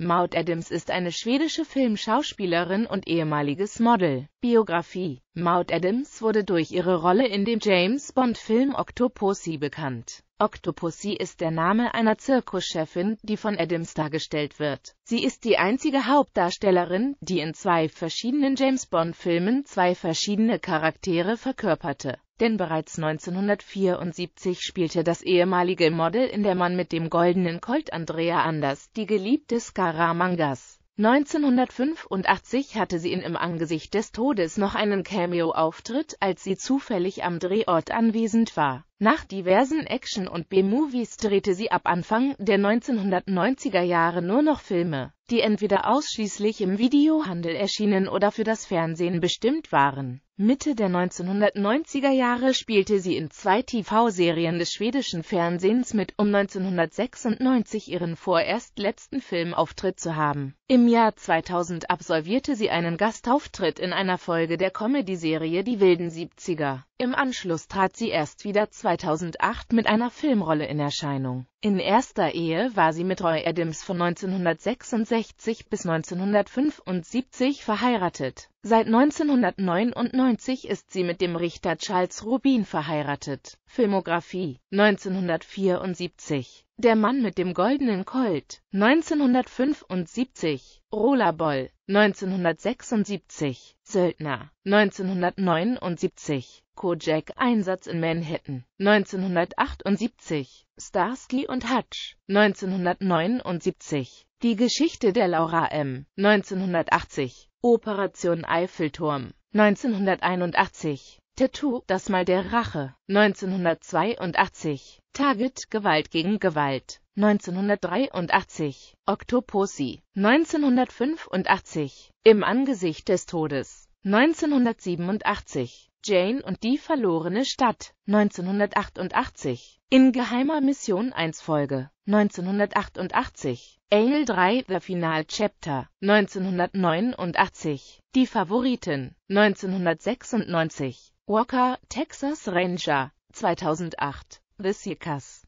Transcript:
Maud Adams ist eine schwedische Filmschauspielerin und ehemaliges Model. Biografie Maud Adams wurde durch ihre Rolle in dem James-Bond-Film Octopussy bekannt. Octopussy ist der Name einer Zirkuschefin, die von Adams dargestellt wird. Sie ist die einzige Hauptdarstellerin, die in zwei verschiedenen James-Bond-Filmen zwei verschiedene Charaktere verkörperte denn bereits 1974 spielte das ehemalige Model in Der Mann mit dem goldenen Colt Andrea Anders die Geliebte Skara Mangas. 1985 hatte sie in Im Angesicht des Todes noch einen Cameo-Auftritt, als sie zufällig am Drehort anwesend war. Nach diversen Action- und B-Movies drehte sie ab Anfang der 1990er Jahre nur noch Filme, die entweder ausschließlich im Videohandel erschienen oder für das Fernsehen bestimmt waren Mitte der 1990er Jahre spielte sie in zwei TV-Serien des schwedischen Fernsehens mit, um 1996 ihren vorerst letzten Filmauftritt zu haben. Im Jahr 2000 absolvierte sie einen Gastauftritt in einer Folge der Comedy-Serie Die wilden 70er. Im Anschluss trat sie erst wieder 2008 mit einer Filmrolle in Erscheinung. In erster Ehe war sie mit Roy Adams von 1966 bis 1975 verheiratet. Seit 1999 ist sie mit dem Richter Charles Rubin verheiratet. Filmografie 1974 der Mann mit dem goldenen Colt 1975, Rollerball 1976, Söldner 1979, Kojak Einsatz in Manhattan 1978, Starsky und Hutch 1979, Die Geschichte der Laura M 1980, Operation Eiffelturm 1981 Tattoo, das Mal der Rache, 1982, Target, Gewalt gegen Gewalt, 1983, Octopussy, 1985, Im Angesicht des Todes, 1987 Jane und die verlorene Stadt 1988. In geheimer Mission 1 Folge 1988. Angel 3 The Final Chapter 1989. Die Favoriten 1996. Walker, Texas Ranger 2008. The Seekers